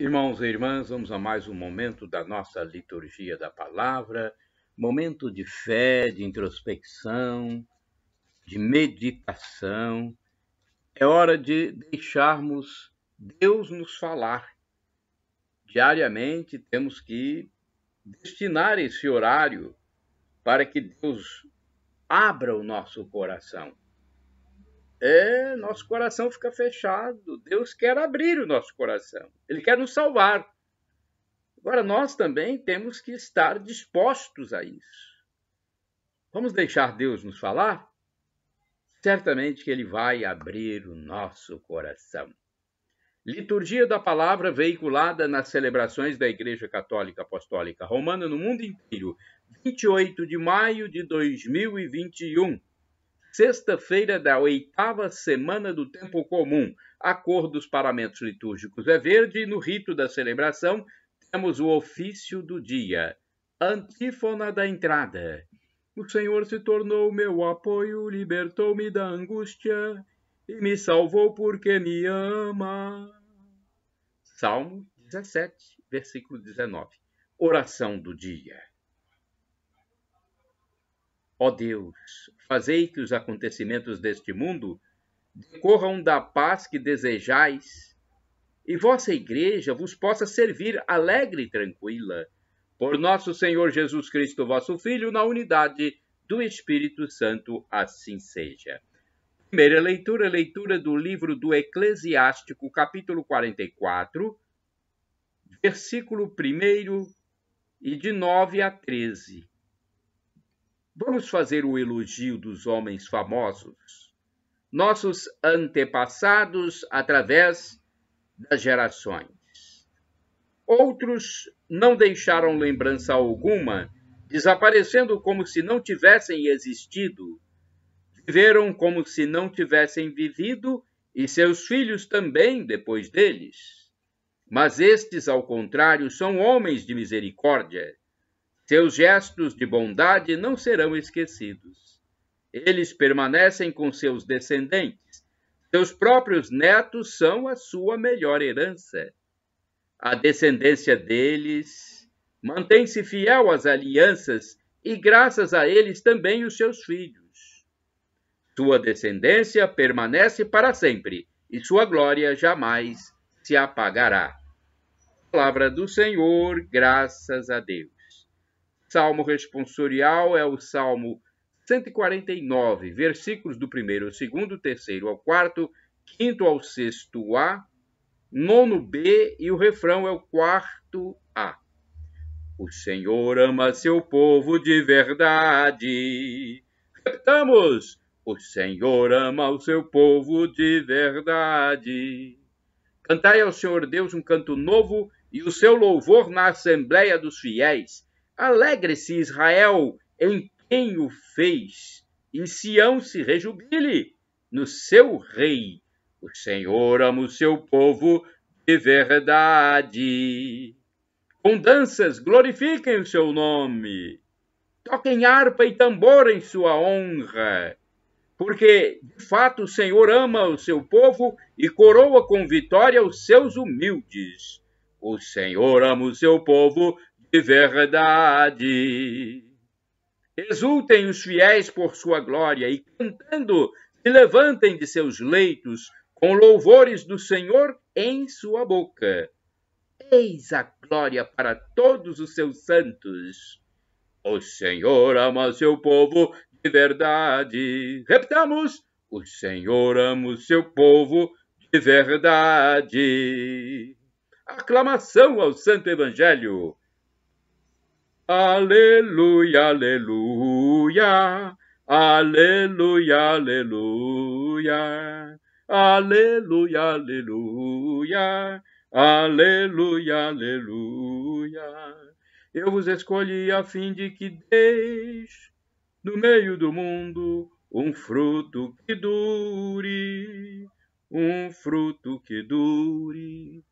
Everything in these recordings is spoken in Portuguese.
Irmãos e irmãs, vamos a mais um momento da nossa liturgia da palavra, momento de fé, de introspecção, de meditação. É hora de deixarmos Deus nos falar. Diariamente temos que destinar esse horário para que Deus abra o nosso coração, é nosso coração fica fechado. Deus quer abrir o nosso coração. Ele quer nos salvar. Agora nós também temos que estar dispostos a isso. Vamos deixar Deus nos falar? Certamente que ele vai abrir o nosso coração. Liturgia da palavra veiculada nas celebrações da Igreja Católica Apostólica Romana no mundo inteiro, 28 de maio de 2021 sexta-feira da oitava semana do tempo comum. A cor dos paramentos litúrgicos é verde e no rito da celebração temos o ofício do dia. Antífona da entrada. O Senhor se tornou meu apoio, libertou-me da angústia e me salvou porque me ama. Salmo 17, versículo 19. Oração do dia. Ó Deus, fazei que os acontecimentos deste mundo decorram da paz que desejais, e vossa igreja vos possa servir alegre e tranquila, por nosso Senhor Jesus Cristo, vosso Filho, na unidade do Espírito Santo, assim seja. Primeira leitura, leitura do livro do Eclesiástico, capítulo 44, versículo 1 e de 9 a 13. Vamos fazer o elogio dos homens famosos, nossos antepassados através das gerações. Outros não deixaram lembrança alguma, desaparecendo como se não tivessem existido. Viveram como se não tivessem vivido e seus filhos também depois deles. Mas estes, ao contrário, são homens de misericórdia, seus gestos de bondade não serão esquecidos. Eles permanecem com seus descendentes. Seus próprios netos são a sua melhor herança. A descendência deles mantém-se fiel às alianças e, graças a eles, também os seus filhos. Sua descendência permanece para sempre e sua glória jamais se apagará. Palavra do Senhor, graças a Deus. Salmo responsorial é o Salmo 149, versículos do primeiro ao segundo, terceiro ao quarto, quinto ao sexto A, nono B e o refrão é o quarto A. O Senhor ama seu povo de verdade. Repitamos! O Senhor ama o seu povo de verdade. Cantai ao Senhor Deus um canto novo e o seu louvor na assembléia dos fiéis. Alegre-se Israel em quem o fez, e Sião se rejubile no seu rei. O Senhor ama o seu povo de verdade. Com danças glorifiquem o seu nome. Toquem harpa e tambor em sua honra. Porque, de fato, o Senhor ama o seu povo e coroa com vitória os seus humildes. O Senhor ama o seu povo de verdade. Exultem os fiéis por sua glória e cantando se levantem de seus leitos com louvores do Senhor em sua boca. Eis a glória para todos os seus santos. O Senhor ama seu povo de verdade. Repitamos: O Senhor ama o seu povo de verdade. Aclamação ao Santo Evangelho. Aleluia, aleluia, aleluia, aleluia, aleluia, aleluia, aleluia, aleluia. Eu vos escolhi a fim de que deis no meio do mundo um fruto que dure, um fruto que dure.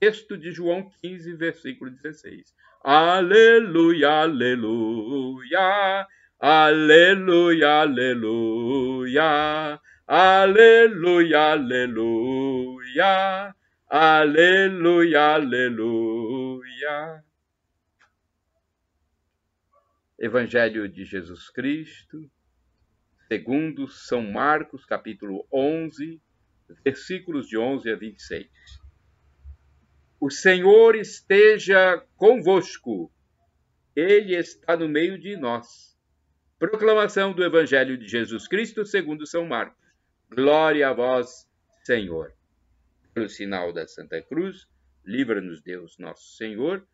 Texto de João 15, versículo 16. Aleluia, aleluia, aleluia, aleluia, aleluia, aleluia, aleluia, aleluia. Evangelho de Jesus Cristo, segundo São Marcos, capítulo 11, versículos de 11 a 26. O Senhor esteja convosco, Ele está no meio de nós. Proclamação do Evangelho de Jesus Cristo segundo São Marcos. Glória a vós, Senhor. Pelo sinal da Santa Cruz, livra-nos Deus, nosso Senhor,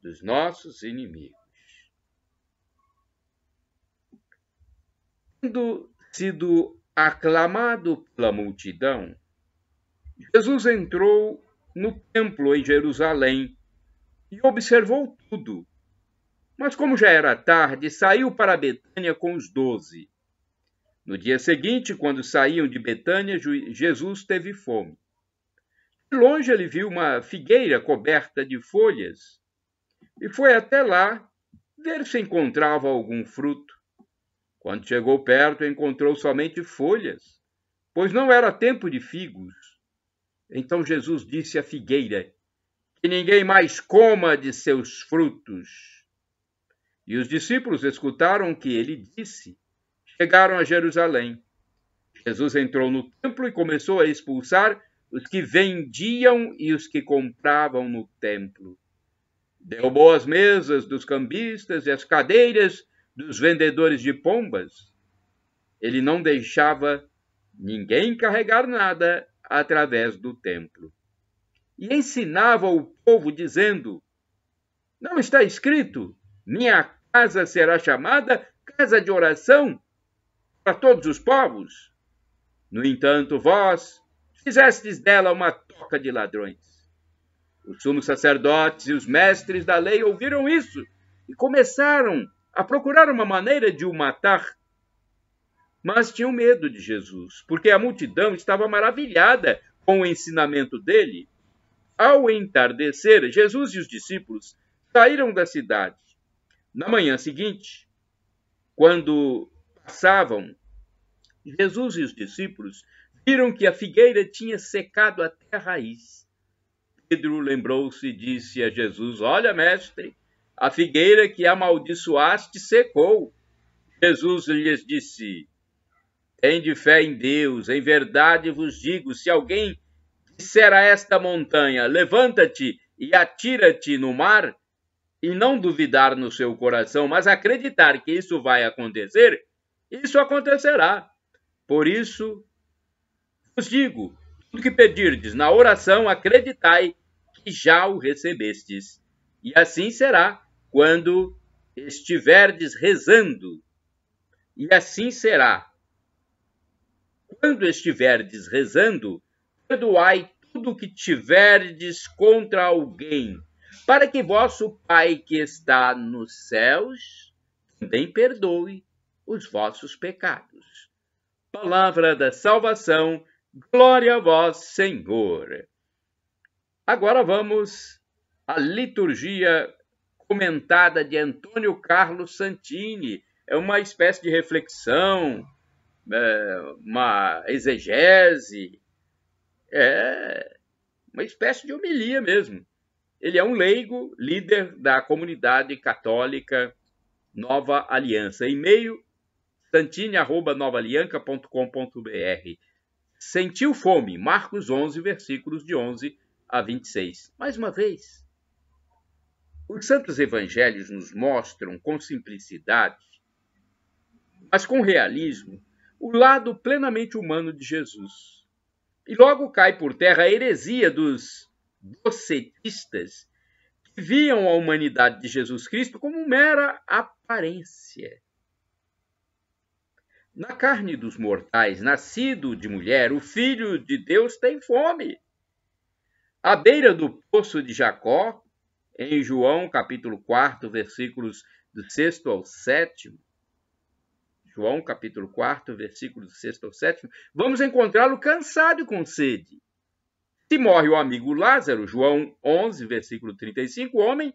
dos nossos inimigos. Tendo sido aclamado pela multidão, Jesus entrou no templo em Jerusalém e observou tudo. Mas, como já era tarde, saiu para Betânia com os doze. No dia seguinte, quando saíam de Betânia, Jesus teve fome. De longe ele viu uma figueira coberta de folhas e foi até lá ver se encontrava algum fruto. Quando chegou perto, encontrou somente folhas, pois não era tempo de figos. Então Jesus disse à figueira: Que ninguém mais coma de seus frutos. E os discípulos escutaram o que ele disse. Chegaram a Jerusalém. Jesus entrou no templo e começou a expulsar os que vendiam e os que compravam no templo. Derrubou as mesas dos cambistas e as cadeiras dos vendedores de pombas. Ele não deixava ninguém carregar nada através do templo. E ensinava o povo, dizendo: Não está escrito, minha casa será chamada casa de oração para todos os povos? No entanto, vós fizestes dela uma toca de ladrões. Os sumos sacerdotes e os mestres da lei ouviram isso e começaram a procurar uma maneira de o matar mas tinham medo de Jesus, porque a multidão estava maravilhada com o ensinamento dele. Ao entardecer, Jesus e os discípulos saíram da cidade. Na manhã seguinte, quando passavam, Jesus e os discípulos viram que a figueira tinha secado até a raiz. Pedro lembrou-se e disse a Jesus: Olha, mestre, a figueira que amaldiçoaste secou. Jesus lhes disse: tem de fé em Deus, em verdade vos digo: se alguém disser a esta montanha, levanta-te e atira-te no mar, e não duvidar no seu coração, mas acreditar que isso vai acontecer, isso acontecerá. Por isso, vos digo: tudo que pedirdes na oração, acreditai que já o recebestes. E assim será quando estiverdes rezando. E assim será quando estiverdes rezando, perdoai tudo o que tiverdes contra alguém, para que vosso Pai que está nos céus também perdoe os vossos pecados. Palavra da salvação, glória a vós, Senhor. Agora vamos à liturgia comentada de Antônio Carlos Santini. É uma espécie de reflexão é, uma exegese, é uma espécie de homilia mesmo. Ele é um leigo, líder da comunidade católica Nova Aliança. E-mail santini@novaalianca.com.br. Sentiu fome, Marcos 11, versículos de 11 a 26. Mais uma vez, os santos evangelhos nos mostram com simplicidade, mas com realismo, o lado plenamente humano de Jesus. E logo cai por terra a heresia dos docetistas, que viam a humanidade de Jesus Cristo como mera aparência. Na carne dos mortais, nascido de mulher, o filho de Deus tem fome. À beira do poço de Jacó, em João capítulo 4, versículos do 6 ao 7, João, capítulo 4, versículo 6 ao 7, vamos encontrá-lo cansado e com sede. Se morre o amigo Lázaro, João 11, versículo 35, o homem,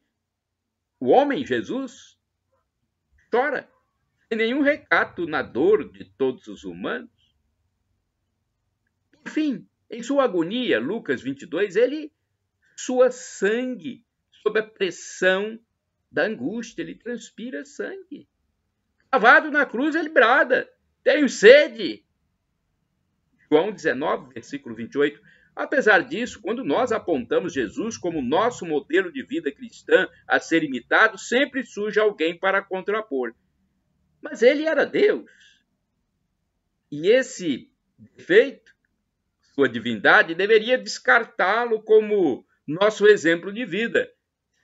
o homem Jesus, chora, sem nenhum recato na dor de todos os humanos. Enfim, em sua agonia, Lucas 22, ele sua sangue sob a pressão da angústia, ele transpira sangue lavado na cruz, ele brada: Tenho sede. João 19, versículo 28. Apesar disso, quando nós apontamos Jesus como nosso modelo de vida cristã a ser imitado, sempre surge alguém para contrapor. Mas ele era Deus. E esse defeito, sua divindade, deveria descartá-lo como nosso exemplo de vida.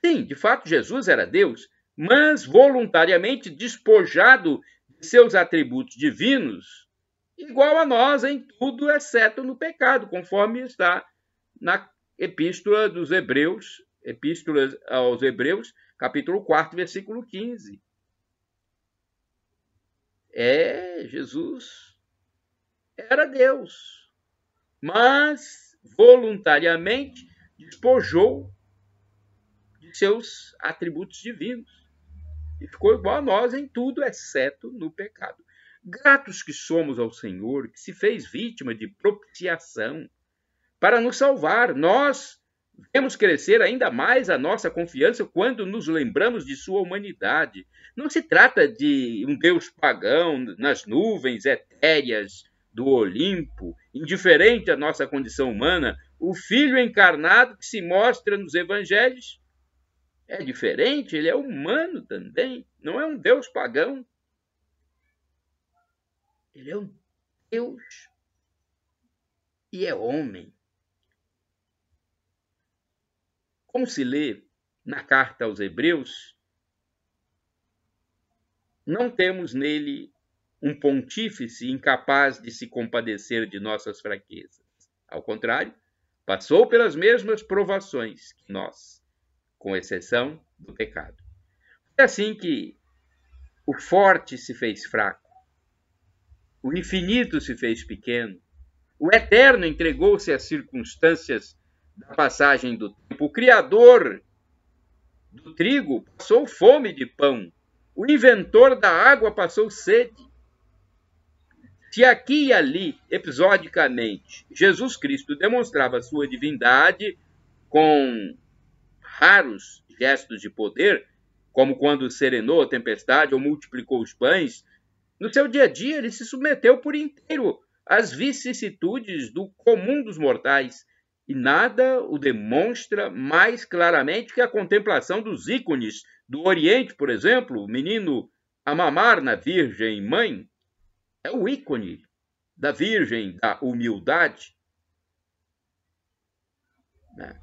Sim, de fato, Jesus era Deus, mas voluntariamente despojado de seus atributos divinos, igual a nós em tudo, exceto no pecado, conforme está na Epístola dos Hebreus, Epístola aos Hebreus, capítulo 4, versículo 15. É, Jesus era Deus, mas voluntariamente despojou de seus atributos divinos e ficou igual a nós em tudo, exceto no pecado. Gratos que somos ao Senhor, que se fez vítima de propiciação para nos salvar. Nós vemos crescer ainda mais a nossa confiança quando nos lembramos de sua humanidade. Não se trata de um Deus pagão nas nuvens etéreas do Olimpo, indiferente à nossa condição humana, o Filho encarnado que se mostra nos evangelhos é diferente, ele é humano também, não é um Deus pagão. Ele é um Deus e é homem. Como se lê na carta aos Hebreus, não temos nele um pontífice incapaz de se compadecer de nossas fraquezas. Ao contrário, passou pelas mesmas provações que nós com exceção do pecado. Foi é assim que o forte se fez fraco, o infinito se fez pequeno, o eterno entregou-se às circunstâncias da passagem do tempo. O criador do trigo passou fome de pão, o inventor da água passou sede. Se aqui e ali, episodicamente, Jesus Cristo demonstrava sua divindade com raros gestos de poder, como quando serenou a tempestade ou multiplicou os pães, no seu dia a dia ele se submeteu por inteiro às vicissitudes do comum dos mortais, e nada o demonstra mais claramente que a contemplação dos ícones do Oriente, por exemplo, o menino a mamar na Virgem Mãe, é o ícone da Virgem da humildade. Né?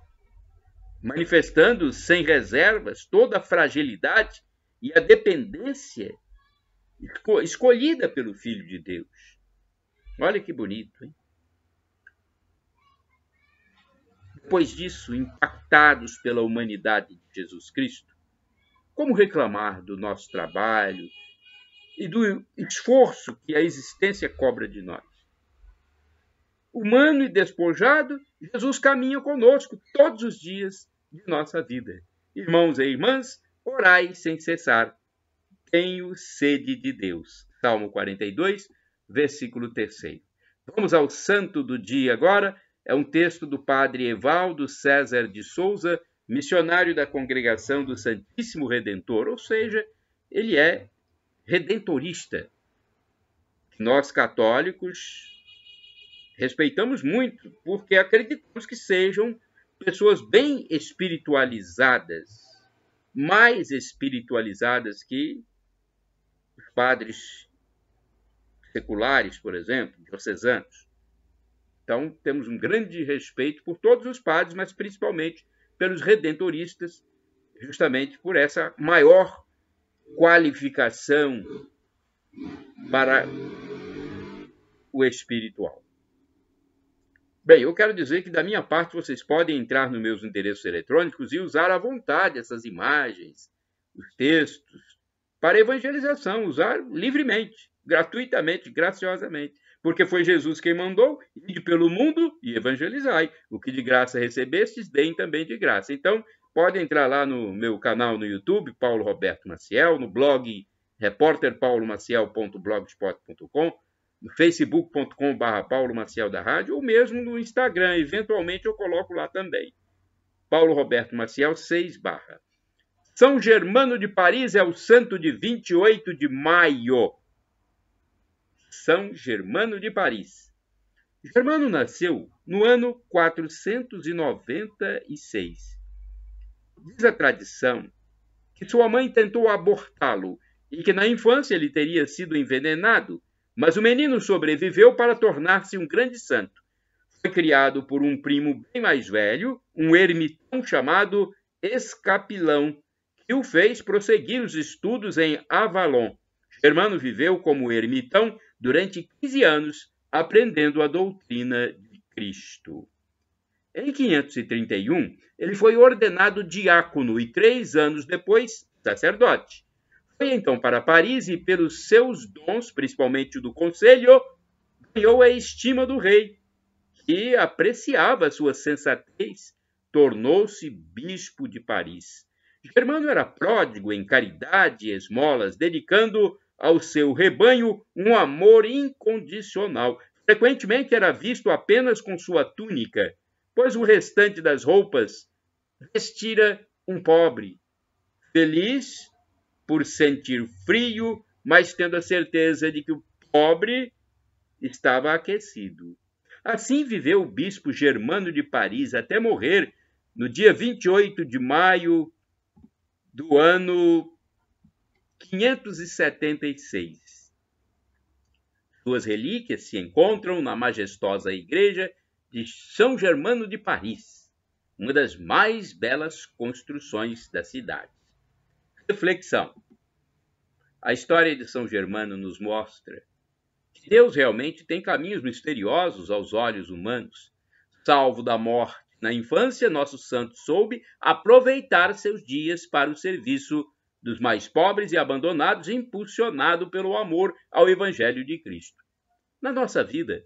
manifestando sem reservas toda a fragilidade e a dependência escolhida pelo Filho de Deus. Olha que bonito, hein? Depois disso, impactados pela humanidade de Jesus Cristo, como reclamar do nosso trabalho e do esforço que a existência cobra de nós? humano e despojado, Jesus caminha conosco todos os dias de nossa vida. Irmãos e irmãs, orai sem cessar. Tenho sede de Deus. Salmo 42, versículo 3. Vamos ao santo do dia agora. É um texto do padre Evaldo César de Souza, missionário da Congregação do Santíssimo Redentor, ou seja, ele é redentorista. Nós católicos respeitamos muito, porque acreditamos que sejam pessoas bem espiritualizadas, mais espiritualizadas que os padres seculares, por exemplo, diocesanos. Então, temos um grande respeito por todos os padres, mas principalmente pelos redentoristas, justamente por essa maior qualificação para o espiritual. Bem, eu quero dizer que da minha parte vocês podem entrar nos meus endereços eletrônicos e usar à vontade essas imagens, os textos, para evangelização, usar livremente, gratuitamente, graciosamente. Porque foi Jesus quem mandou, ide pelo mundo e evangelizai. O que de graça recebestes, deem também de graça. Então, pode entrar lá no meu canal no YouTube, Paulo Roberto Maciel, no blog repórterpaulomaciel.blogspot.com, facebook.com.br Paulo Maciel da Rádio, ou mesmo no Instagram, eventualmente eu coloco lá também. Paulo Roberto Maciel 6 barra. São Germano de Paris é o santo de 28 de maio. São Germano de Paris. Germano nasceu no ano 496. Diz a tradição que sua mãe tentou abortá-lo e que na infância ele teria sido envenenado mas o menino sobreviveu para tornar-se um grande santo. Foi criado por um primo bem mais velho, um ermitão chamado Escapilão, que o fez prosseguir os estudos em Avalon. Germano viveu como ermitão durante 15 anos, aprendendo a doutrina de Cristo. Em 531, ele foi ordenado diácono e três anos depois, sacerdote. Foi então para Paris e, pelos seus dons, principalmente do conselho, ganhou a estima do rei, que apreciava sua sensatez, tornou-se bispo de Paris. Germano era pródigo em caridade e esmolas, dedicando ao seu rebanho um amor incondicional. Frequentemente era visto apenas com sua túnica, pois o restante das roupas vestira um pobre. Feliz por sentir frio, mas tendo a certeza de que o pobre estava aquecido. Assim viveu o bispo Germano de Paris até morrer no dia 28 de maio do ano 576. Suas relíquias se encontram na majestosa igreja de São Germano de Paris, uma das mais belas construções da cidade. Reflexão. A história de São Germano nos mostra que Deus realmente tem caminhos misteriosos aos olhos humanos. Salvo da morte na infância, nosso santo soube aproveitar seus dias para o serviço dos mais pobres e abandonados, impulsionado pelo amor ao Evangelho de Cristo. Na nossa vida,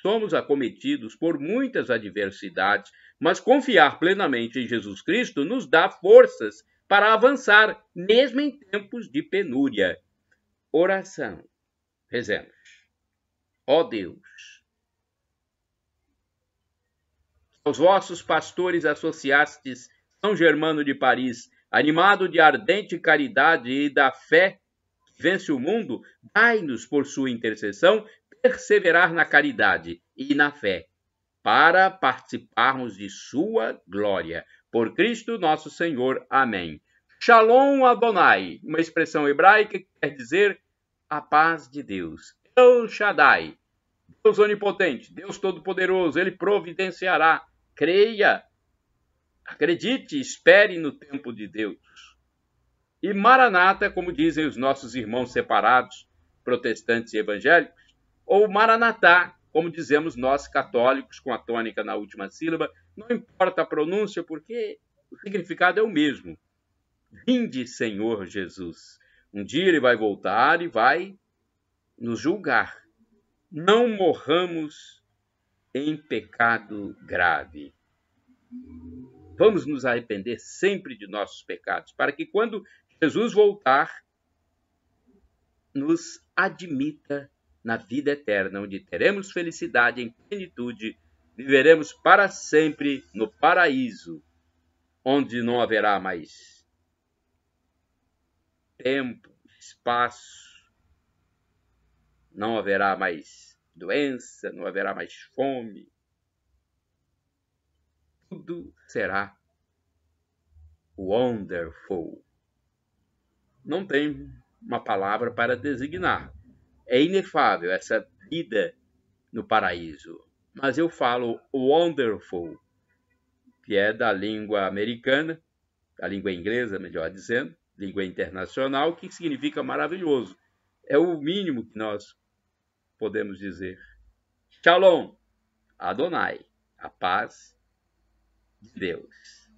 somos acometidos por muitas adversidades, mas confiar plenamente em Jesus Cristo nos dá forças para avançar, mesmo em tempos de penúria. Oração. Rezemos. Ó Deus, aos vossos pastores associastes São Germano de Paris, animado de ardente caridade e da fé que vence o mundo, dai-nos, por sua intercessão, perseverar na caridade e na fé para participarmos de sua glória. Por Cristo nosso Senhor. Amém. Shalom Adonai, uma expressão hebraica que quer dizer a paz de Deus. El Shaddai, Deus onipotente, Deus todo-poderoso, ele providenciará. Creia, acredite, espere no tempo de Deus. E Maranata, como dizem os nossos irmãos separados, protestantes e evangélicos, ou Maranatá, como dizemos nós católicos com a tônica na última sílaba, não importa a pronúncia, porque o significado é o mesmo. Vinde, Senhor Jesus. Um dia ele vai voltar e vai nos julgar. Não morramos em pecado grave. Vamos nos arrepender sempre de nossos pecados, para que quando Jesus voltar, nos admita na vida eterna, onde teremos felicidade em plenitude, viveremos para sempre no paraíso, onde não haverá mais tempo, espaço, não haverá mais doença, não haverá mais fome. Tudo será wonderful. Não tem uma palavra para designar é inefável essa vida no paraíso. Mas eu falo wonderful, que é da língua americana, da língua inglesa, melhor dizendo, língua internacional, que significa maravilhoso. É o mínimo que nós podemos dizer. Shalom, Adonai, a paz de Deus.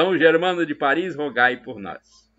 São Germano de Paris, rogai por nós.